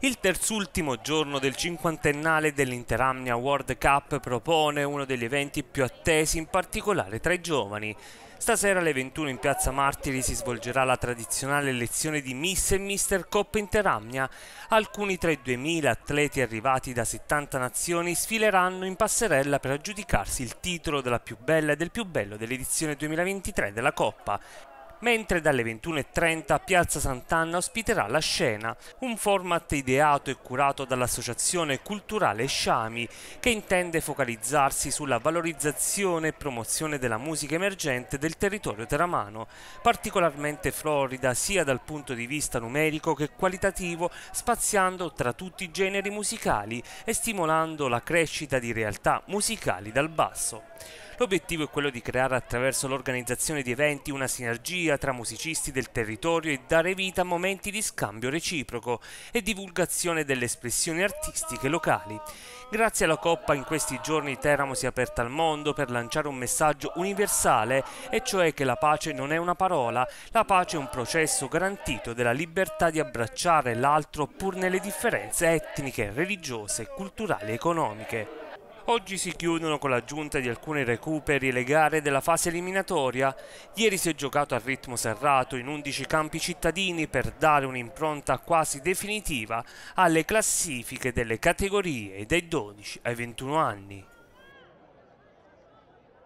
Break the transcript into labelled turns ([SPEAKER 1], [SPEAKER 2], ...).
[SPEAKER 1] Il terzultimo giorno del cinquantennale dell'Interamnia World Cup propone uno degli eventi più attesi, in particolare tra i giovani. Stasera alle 21 in Piazza Martiri si svolgerà la tradizionale lezione di Miss e Mister Coppa Interamnia. Alcuni tra i 2.000 atleti arrivati da 70 nazioni sfileranno in passerella per aggiudicarsi il titolo della più bella e del più bello dell'edizione 2023 della Coppa mentre dalle 21.30 Piazza Sant'Anna ospiterà la scena, un format ideato e curato dall'Associazione Culturale Sciami, che intende focalizzarsi sulla valorizzazione e promozione della musica emergente del territorio teramano, particolarmente florida sia dal punto di vista numerico che qualitativo, spaziando tra tutti i generi musicali e stimolando la crescita di realtà musicali dal basso. L'obiettivo è quello di creare attraverso l'organizzazione di eventi una sinergia tra musicisti del territorio e dare vita a momenti di scambio reciproco e divulgazione delle espressioni artistiche locali. Grazie alla Coppa in questi giorni Teramo si è aperta al mondo per lanciare un messaggio universale, e cioè che la pace non è una parola, la pace è un processo garantito della libertà di abbracciare l'altro pur nelle differenze etniche, religiose, culturali e economiche. Oggi si chiudono con l'aggiunta di alcuni recuperi le gare della fase eliminatoria. Ieri si è giocato a ritmo serrato in 11 campi cittadini per dare un'impronta quasi definitiva alle classifiche delle categorie dai 12 ai 21 anni.